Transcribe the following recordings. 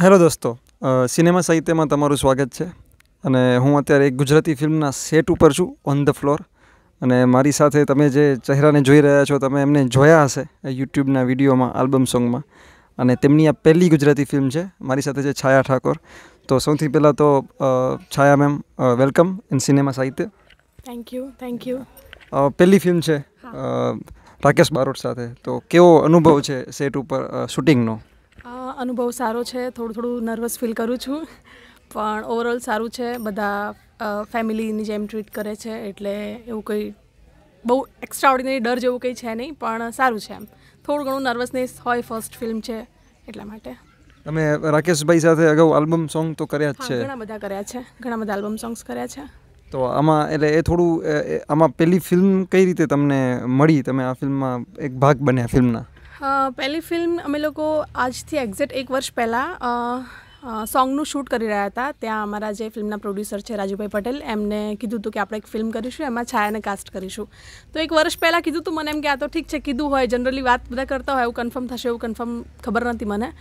hello દોસ્તો cinema સાહિત્યમાં તમારું સ્વાગત છે અને હું અત્યારે એક ગુજરાતી ફિલ્મના સેટ ઉપર છું ઓન ધ ફ્લોર અને મારી સાથે તમે જે ચહેરાને જોઈ રહ્યા છો તમે એમને જોયા હશે યુટ્યુબના વિડીયોમાં આલ્બમ સોંગમાં અને તેમની આ પહેલી ગુજરાતી ફિલ્મ છે મારી સાથે છે છાયા ઠાકોર તો સૌથી પહેલાં તો Chhaya ma'am welcome in cinema સાહિત્ય થેન્ક યુ થેન્ક યુ પહેલી ફિલ્મ છે રાકેશ બારોટ સાથે તો કેવો અનુભવ છે સેટ ઉપર શૂટિંગનો અનુભવ સારો છે થોડું થોડું નર્વસ ફીલ કરું છું પણ ઓવરઓલ સારું છે બધા ફેમિલીની જેમ ટ્રીટ કરે છે એટલે એવું કંઈ બહુ એક્સ્ટ્રા ઓર્ડિનરી ડર જેવું કંઈ છે નહીં પણ સારું છે એમ થોડું ઘણું નર્વસનેસ હોય ફર્સ્ટ ફિલ્મ છે એટલા માટે તમે રાકેશભાઈ સાથે અગાઉ આલ્બમ સોંગ તો કર્યા જ છે ઘણા બધા કર્યા છે ઘણા બધા આલ્બમ સોંગ્સ કર્યા છે તો આમાં એટલે એ થોડું આમાં પહેલી ફિલ્મ કઈ રીતે તમને મળી તમે આ ફિલ્મમાં એક ભાગ બન્યા ફિલ્મના પહેલી ફિલ્મ અમે લોકો આજથી એક્ઝેક્ટ એક વર્ષ પહેલાં સોંગનું શૂટ કરી રહ્યા હતા ત્યાં અમારા જે ફિલ્મના પ્રોડ્યુસર છે રાજુભાઈ પટેલ એમને કીધું હતું કે આપણે એક ફિલ્મ કરીશું એમાં છાયાને કાસ્ટ કરીશું તો એક વર્ષ પહેલાં કીધું હતું મને એમ કે આ તો ઠીક છે કીધું હોય જનરલી વાત બધા કરતા હોય એવું કન્ફર્મ થશે એવું કન્ફર્મ ખબર નથી મને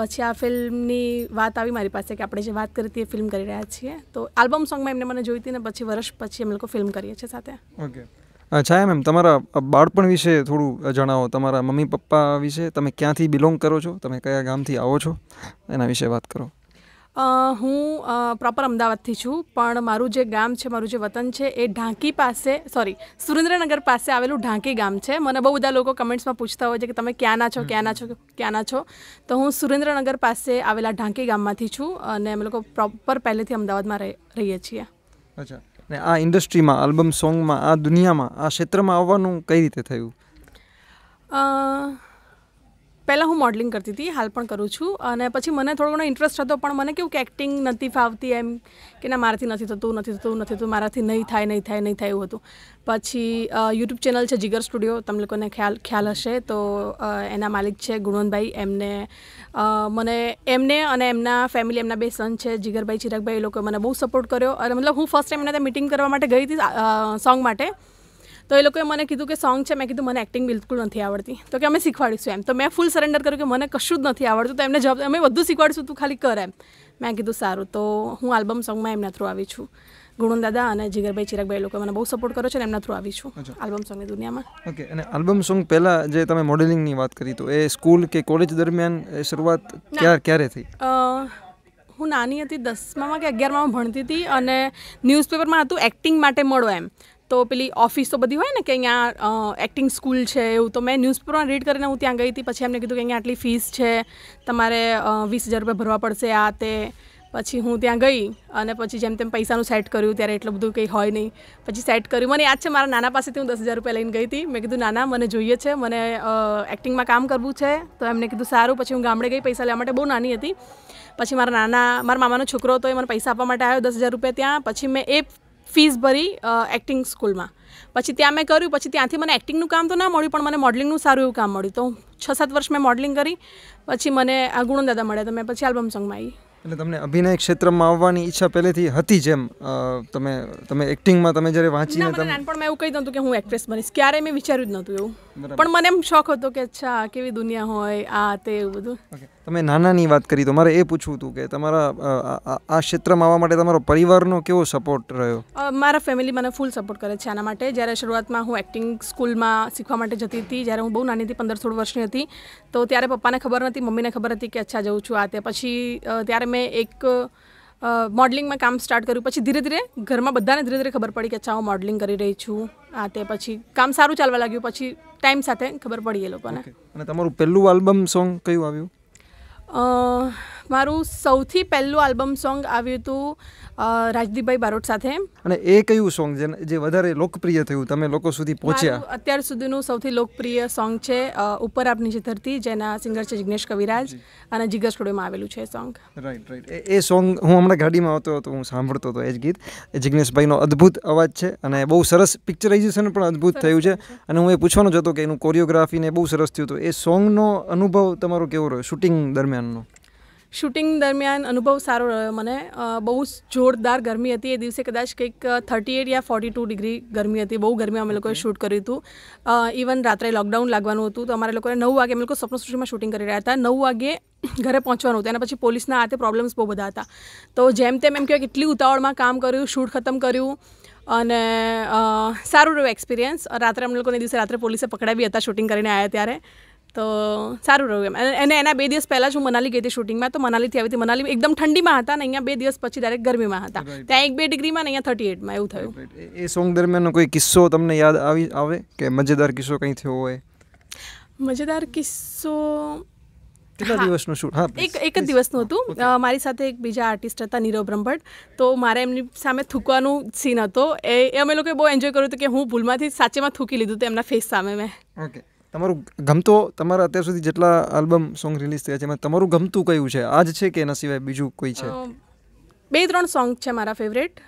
પછી આ ફિલ્મની વાત આવી મારી પાસે કે આપણે જે વાત કરી હતી એ ફિલ્મ કરી રહ્યા છીએ તો આલ્બમ સોંગમાં એમને મને જોઈતી ને પછી વર્ષ પછી અમે લોકો ફિલ્મ કરીએ છીએ સાથે ઓકે અચ્છા છાયા મેમ તમારા બાળપણ વિશે થોડું જણાવો તમારા મમ્મી પપ્પા વિશે તમે ક્યાંથી બિલોંગ કરો છો તમે કયા ગામથી આવો છો એના વિશે વાત કરો હું પ્રોપર અમદાવાદથી છું પણ મારું જે ગામ છે મારું જે વતન છે એ ઢાંકી પાસે સોરી સુરેન્દ્રનગર પાસે આવેલું ઢાંકી ગામ છે મને બહુ બધા લોકો કમેન્ટ્સમાં પૂછતા હોય છે કે તમે ક્યાંના છો ક્યાંના છો ક્યાંના છો તો હું સુરેન્દ્રનગર પાસે આવેલા ઢાંકી ગામમાંથી છું અને અમે લોકો પ્રોપર પહેલેથી અમદાવાદમાં રહીએ છીએ અચ્છા ને આ ઇન્ડસ્ટ્રીમાં આલ્બમ સોંગમાં આ દુનિયામાં આ ક્ષેત્રમાં આવવાનું કઈ રીતે થયું પહેલાં હું મોડલિંગ કરતી હતી હાલ પણ કરું છું અને પછી મને થોડો ઘણો ઇન્ટરેસ્ટ હતો પણ મને કેવું કે એક્ટિંગ નથી ફાવતી એમ કે ના મારાથી નથી થતું નથી થતું નથી થતું મારાથી નહીં થાય નહીં થાય નહીં થાય એવું હતું પછી યુટ્યુબ ચેનલ છે જીગર સ્ટુડિયો તમે લોકોને ખ્યાલ ખ્યાલ હશે તો એના માલિક છે ગુણવંતભાઈ એમને મને એમને અને એમના ફેમિલી એમના બે સન છે જીગરભાઈ ચિરાગભાઈ એ લોકોએ મને બહુ સપોર્ટ કર્યો અને મતલબ હું ફર્સ્ટ ટાઈમ એમના મિટિંગ કરવા માટે ગઈ હતી સોંગ માટે તો એ લોકોએ મને કીધું કે સોંગ છે મેં કીધું મને એક્ટિંગ બિલકુલ નથી આવડતી તો કે અમે શીખવાડીશું એમ તો મેં ફૂલ સરેન્ડર કર્યું કે મને કશું જ નથી આવડતું તો એમને જવાબ અમે બધું શીખવાડીશું તું ખાલી કર એમ મેં કીધું સારું તો હું આલ્બમ સોંગમાં એમના થ્રુ આવી છું ગુણન દાદા અને જીગરભાઈ ચિરાગભાઈ લોકો મને બહુ સપોર્ટ કરો છે એમના થ્રુ આવી છું આલ્બમ સોંગ દુનિયામાં ઓકે અને આલ્બમ સોંગ પહેલાં જે તમે મોડેલિંગની વાત કરી તો એ સ્કૂલ કે કોલેજ દરમિયાન શરૂઆત ક્યારે ક્યારે થઈ હું નાની હતી દસમામાં કે અગિયારમાં ભણતી હતી અને ન્યૂઝપેપરમાં હતું એક્ટિંગ માટે મળો એમ તો પેલી ઓફિસ તો બધી હોય ને કે અહીંયા એક્ટિંગ સ્કૂલ છે એવું તો મેં ન્યૂઝપેપરમાં રીડ કરીને હું ત્યાં ગઈ હતી પછી એમને કીધું કે અહીંયા આટલી ફીસ છે તમારે વીસ હજાર રૂપિયા ભરવા પડશે આ તે પછી હું ત્યાં ગઈ અને પછી જેમ તેમ પૈસાનું સેટ કર્યું ત્યારે એટલું બધું કંઈ હોય નહીં પછી સેટ કર્યું મને યાદ છે મારા નાના પાસેથી હું દસ હજાર રૂપિયા લઈને ગઈ હતી મેં કીધું નાના મને જોઈએ છે મને એક્ટિંગમાં કામ કરવું છે તો એમને કીધું સારું પછી હું ગામડે ગઈ પૈસા લેવા માટે બહુ નાની હતી પછી મારા નાના મારા મામાનો છોકરો હતો એ મને પૈસા આપવા માટે આવ્યો દસ હજાર રૂપિયા ત્યાં પછી મેં એ ફીસ ભરી એક્ટિંગ સ્કૂલમાં પછી ત્યાં મેં કર્યું પછી ત્યાંથી મને એક્ટિંગનું કામ તો ના મળ્યું પણ મને મોડલિંગનું સારું એવું કામ મળ્યું તો છ સાત વર્ષ મેં મોડલિંગ કરી પછી મને આ દાદા મળ્યા તો મેં પછી આલ્બમ સોંગમાં આવી એટલે તમને અભિનય ક્ષેત્રમાં આવવાની ઈચ્છા પહેલેથી હતી જેમ તમે તમે એક્ટિંગમાં તમે જ્યારે વાંચીને તમે નાનપણમાં એવું કહી દઉં કે હું એક્ટ્રેસ બનીશ ક્યારે મેં વિચાર્યું જ નહોતું એવું પણ મને એમ શોખ હતો કે અચ્છા કેવી દુનિયા હોય આ તે એવું બધું તમે નાનાની વાત કરી તો મારે એ પૂછવું હતું કે તમારા આ ક્ષેત્રમાં આવવા માટે તમારો પરિવારનો કેવો સપોર્ટ રહ્યો મારા ફેમિલી મને ફૂલ સપોર્ટ કરે છે આના માટે જ્યારે શરૂઆતમાં હું એક્ટિંગ સ્કૂલમાં શીખવા માટે જતી હતી જ્યારે હું બહુ નાની હતી પંદર સોળ વર્ષની હતી તો ત્યારે પપ્પાને ખબર નથી મમ્મીને ખબર હતી કે અચ્છા જઉં છું આ તે પછી ત્યારે મેં એક મોડલિંગમાં કામ સ્ટાર્ટ કર્યું પછી ધીરે ધીરે ઘરમાં બધાને ધીરે ધીરે ખબર પડી કે અચ્છા હું મોડલિંગ કરી રહી છું આ તે પછી કામ સારું ચાલવા લાગ્યું પછી ટાઈમ સાથે ખબર પડી એ લોકોને અને તમારું પહેલું આલ્બમ સોંગ કયું આવ્યું મારું સૌથી પહેલું આલ્બમ સોંગ આવ્યું હતું રાજદીપભાઈ બારોટ સાથે અને એ કયું સોંગ જે વધારે લોકપ્રિય થયું તમે લોકો સુધી પહોંચ્યા અત્યાર સુધીનું સૌથી લોકપ્રિય સોંગ છે ઉપર આપની નીચે ધરતી જેના સિંગર છે જિગ્નેશ કવિરાજ અને જીગર સ્ટુડિયોમાં આવેલું છે સોંગ રાઈટ રાઈટ એ સોંગ હું હમણાં ગાડીમાં આવતો હતો હું સાંભળતો હતો એ જ ગીત એ જિગ્નેશભાઈનો અદ્ભુત અવાજ છે અને બહુ સરસ પિક્ચરાઇઝેશન પણ અદ્ભુત થયું છે અને હું એ પૂછવાનો જ હતો કે એનું કોરિયોગ્રાફીને બહુ સરસ થયું હતું એ સોંગનો અનુભવ તમારો કેવો રહ્યો શૂટિંગ દરમિયાનનો શૂટિંગ દરમિયાન અનુભવ સારો રહ્યો મને બહુ જોરદાર ગરમી હતી એ દિવસે કદાચ કંઈક થર્ટી એટ યા ફોર્ટી ટુ ડિગ્રી ગરમી હતી બહુ ગરમી અમે લોકોએ શૂટ કર્યું હતું ઇવન રાત્રે લોકડાઉન લાગવાનું હતું તો અમારે લોકોને નવ વાગે અમે લોકો સ્વપ્ન સૃષ્ટિમાં શૂટિંગ કરી રહ્યા હતા નવ વાગે ઘરે પહોંચવાનું હતું એના પછી પોલીસના હાથે પ્રોબ્લેમ્સ બહુ બધા હતા તો જેમ તેમ એમ કહેવાય કેટલી ઉતાવળમાં કામ કર્યું શૂટ ખતમ કર્યું અને સારું રહ્યું એક્સપિરિયન્સ રાત્રે અમને લોકોને દિવસે રાત્રે પોલીસે પકડાવી હતા શૂટિંગ કરીને આવ્યા ત્યારે તો સારું રહ્યું એમ અને એના બે દિવસ પહેલાં જ હું મનાલી ગઈ હતી શૂટિંગમાં તો મનાલીથી આવી હતી મનાલી એકદમ ઠંડીમાં હતા ને અહીંયા બે દિવસ પછી ડાયરેક્ટ ગરમીમાં હતા ત્યાં એક બે ડિગ્રીમાં ને અહીંયા થર્ટી એટમાં એવું થયું એ સોંગ દરમિયાનનો કોઈ કિસ્સો તમને યાદ આવી આવે કે મજેદાર કિસ્સો કંઈ થયો હોય મજેદાર કિસ્સો કેટલા દિવસનું શૂટ એક એક જ દિવસનું હતું મારી સાથે એક બીજા આર્ટિસ્ટ હતા નીરવ બ્રહ્મભટ તો મારે એમની સામે થૂકવાનું સીન હતો એ અમે લોકોએ બહુ એન્જોય કર્યું હતું કે હું ભૂલમાંથી સાચેમાં થૂકી લીધું હતું એમના ફેસ સામે મેં ઓકે તમારું ગમતો તમારા અત્યાર સુધી જેટલા આલ્બમ સોંગ રિલીઝ થયા છે એમાં તમારું ગમતું કયું છે આ જ છે કે એના સિવાય બીજું કોઈ છે બે ત્રણ સોંગ છે મારા ફેવરેટ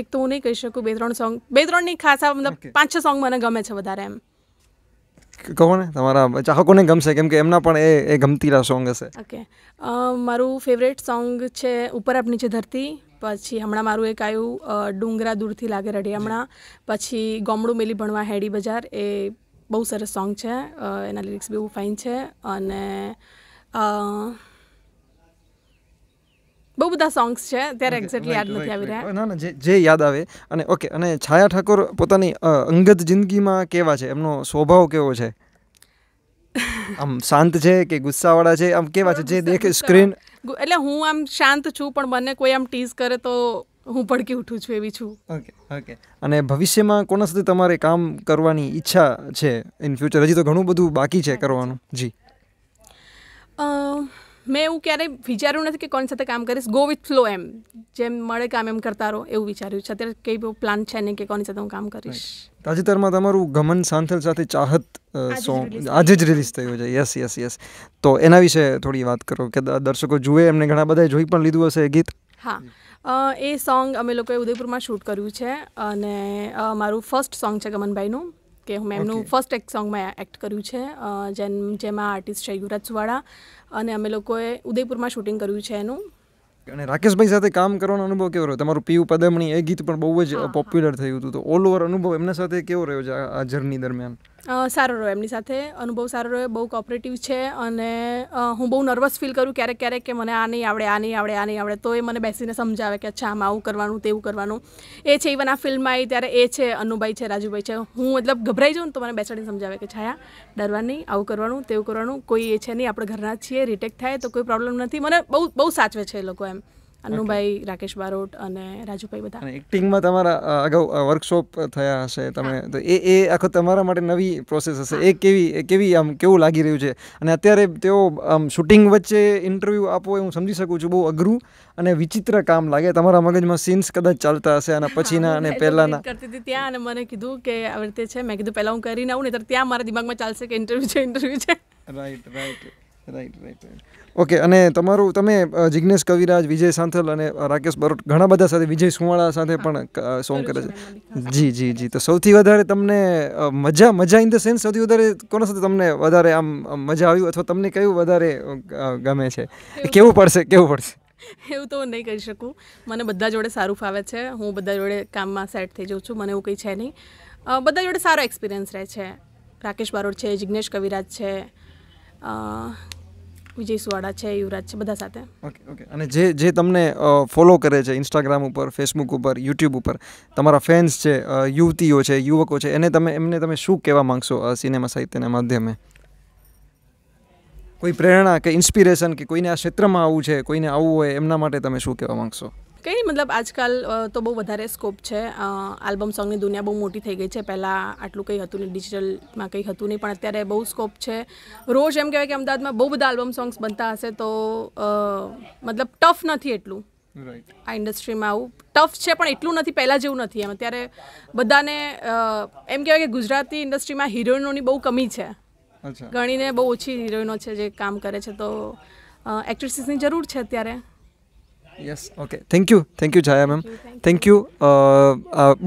એક તો હું નહીં કહી શકું બે ત્રણ સોંગ બે ત્રણ ની ખાસ મતલબ પાંચ છ સોંગ મને ગમે છે વધારે એમ કહો ને તમારા ચાહકોને ગમશે કેમ કે એમના પણ એ એ ગમતીલા સોંગ હશે ઓકે મારું ફેવરેટ સોંગ છે ઉપર આપની છે ધરતી પછી હમણાં મારું એક આવ્યું ડુંગરા દૂરથી લાગે રડી હમણાં પછી ગોમડું મેલી ભણવા હેડી બજાર એ બહુ સરસ સોંગ છે એના લિરિક્સ બી બહુ ફાઇન છે અને બહુ બધા સોંગ્સ છે ત્યારે એક્ઝેક્ટલી યાદ નથી આવી રહ્યા ના ના જે જે યાદ આવે અને ઓકે અને છાયા ઠાકોર પોતાની અંગત જિંદગીમાં કેવા છે એમનો સ્વભાવ કેવો છે આમ શાંત છે કે ગુસ્સાવાળા છે આમ કેવા છે જે દેખે સ્ક્રીન એટલે હું આમ શાંત છું પણ મને કોઈ આમ ટીઝ કરે તો હું પડકી ઉઠું છું એવી છું ઓકે ઓકે અને ભવિષ્યમાં કોના સાથે તમારે કામ કરવાની ઈચ્છા છે ઇન ફ્યુચર હજી તો ઘણું બધું બાકી છે કરવાનું જી મેં એવું ક્યારેય વિચાર્યું નથી કે કોની સાથે કામ કરીશ ગો વિથ ફ્લો એમ જેમ મળે કામ એમ કરતા રહો એવું વિચાર્યું છે અત્યારે કઈ બહુ પ્લાન છે નહીં કે કોની સાથે હું કામ કરીશ તાજેતરમાં તમારું ગમન સાંથલ સાથે ચાહત સોંગ આજે જ રિલીઝ થયું છે યસ યસ યસ તો એના વિશે થોડી વાત કરો કે દર્શકો જુએ એમને ઘણા બધાએ જોઈ પણ લીધું હશે ગીત હા એ સોંગ અમે લોકોએ ઉદયપુરમાં શૂટ કર્યું છે અને મારું ફર્સ્ટ સોંગ છે ગમનભાઈનું કે હું એમનું ફર્સ્ટ એક સોંગમાં એક્ટ કર્યું છે જેમ જેમાં આર્ટિસ્ટ છે યુવરાજ સુવાળા અને અમે લોકોએ ઉદયપુરમાં શૂટિંગ કર્યું છે એનું અને રાકેશભાઈ સાથે કામ કરવાનો અનુભવ કેવો રહ્યો તમારું પીયુ પદમણી એ ગીત પણ બહુ જ પોપ્યુલર થયું હતું તો ઓલ ઓવર અનુભવ એમના સાથે કેવો રહ્યો છે આ જર્ની દરમિયાન સારો રહ્યો એમની સાથે અનુભવ સારો રહ્યો બહુ કોઓપરેટિવ છે અને હું બહુ નર્વસ ફીલ કરું ક્યારેક ક્યારેક કે મને આ નહીં આવડે આ નહીં આવડે આ નહીં આવડે તો એ મને બેસીને સમજાવે કે અચ્છા આમાં આવું કરવાનું તેવું કરવાનું એ છે ઇવન આ ફિલ્મ આવી ત્યારે એ છે અનુભાઈ છે રાજુભાઈ છે હું મતલબ ગભરાઈ જાઉં તો મને બેસાડીને સમજાવે કે છાયા ડરવા નહીં આવું કરવાનું તેવું કરવાનું કોઈ એ છે નહીં આપણે ઘરના છીએ રિટેક થાય તો કોઈ પ્રોબ્લેમ નથી મને બહુ બહુ સાચવે છે એ લોકો એમ અનુભાઈ રાકેશ બારોટ અને રાજુભાઈ બધા એક્ટિંગમાં તમારા અગાઉ વર્કશોપ થયા હશે તમે તો એ એ આખો તમારા માટે નવી પ્રોસેસ હશે એ કેવી કેવી આમ કેવું લાગી રહ્યું છે અને અત્યારે તેઓ આમ શૂટિંગ વચ્ચે ઇન્ટરવ્યૂ આપો એ હું સમજી શકું છું બહુ અઘરું અને વિચિત્ર કામ લાગે તમારા મગજમાં સીન્સ કદાચ ચાલતા હશે અને પછીના અને પહેલાના કરતી હતી ત્યાં અને મને કીધું કે આવી રીતે છે મેં કીધું પહેલાં હું કરીને આવું નહીં ત્યાં મારા દિમાગમાં ચાલશે કે ઇન્ટરવ્યૂ છે ઇન્ટરવ્યૂ છે right right right right right okay અને તમારું તમે જિગ્નેશ કવિરાજ વિજય સાંથલ અને રાકેશ બરોટ ઘણા બધા સાથે વિજય સુવાળા સાથે પણ સોંગ કરે છે જી જી જી તો સૌથી વધારે તમને મજા મજા ઇન ધ સેન્સ સૌથી વધારે કોના સાથે તમને વધારે આમ મજા આવ્યું અથવા તમને કયું વધારે ગમે છે કેવું પડશે કેવું પડશે એવું તો નહીં કહી શકું મને બધા જોડે સારું ફાવે છે હું બધા જોડે કામમાં સેટ થઈ જાઉં છું મને એવું કંઈ છે નહીં બધા જોડે સારો એક્સપિરિયન્સ રહે છે રાકેશ બારોટ છે જિગ્નેશ કવિરાજ છે વિજયસવાડા છે યુવરાજ છે બધા સાથે ઓકે ઓકે અને જે જે તમને ફોલો કરે છે ઇન્સ્ટાગ્રામ ઉપર ફેસબુક ઉપર યુટ્યુબ ઉપર તમારા ફેન્સ છે યુવતીઓ છે યુવકો છે એને તમે એમને તમે શું કહેવા માંગશો સિનેમા સાહિત્યના માધ્યમે કોઈ પ્રેરણા કે ઇન્સ્પિરેશન કે કોઈને આ ક્ષેત્રમાં આવવું છે કોઈને આવવું હોય એમના માટે તમે શું કહેવા માંગશો કંઈ નહીં મતલબ આજકાલ તો બહુ વધારે સ્કોપ છે આલ્બમ સોંગની દુનિયા બહુ મોટી થઈ ગઈ છે પહેલાં આટલું કંઈ હતું નહીં ડિજિટલમાં કંઈ હતું નહીં પણ અત્યારે બહુ સ્કોપ છે રોજ એમ કહેવાય કે અમદાવાદમાં બહુ બધા આલ્બમ સોંગ્સ બનતા હશે તો મતલબ ટફ નથી એટલું આ ઇન્ડસ્ટ્રીમાં આવું ટફ છે પણ એટલું નથી પહેલાં જેવું નથી એમ અત્યારે બધાને એમ કહેવાય કે ગુજરાતી ઇન્ડસ્ટ્રીમાં હિરોઈનોની બહુ કમી છે ગણીને બહુ ઓછી હિરોઈનો છે જે કામ કરે છે તો એક્ટ્રેસીસની જરૂર છે અત્યારે yes okay thank you thank you Chhaya ma'am thank you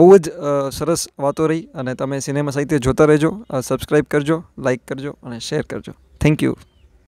બહુ જ સરસ વાતો રહી અને તમે સિનેમા સાહિત્ય જોતા રહેજો સબસ્ક્રાઈબ કરજો લાઇક કરજો અને શેર કરજો થેન્ક યુ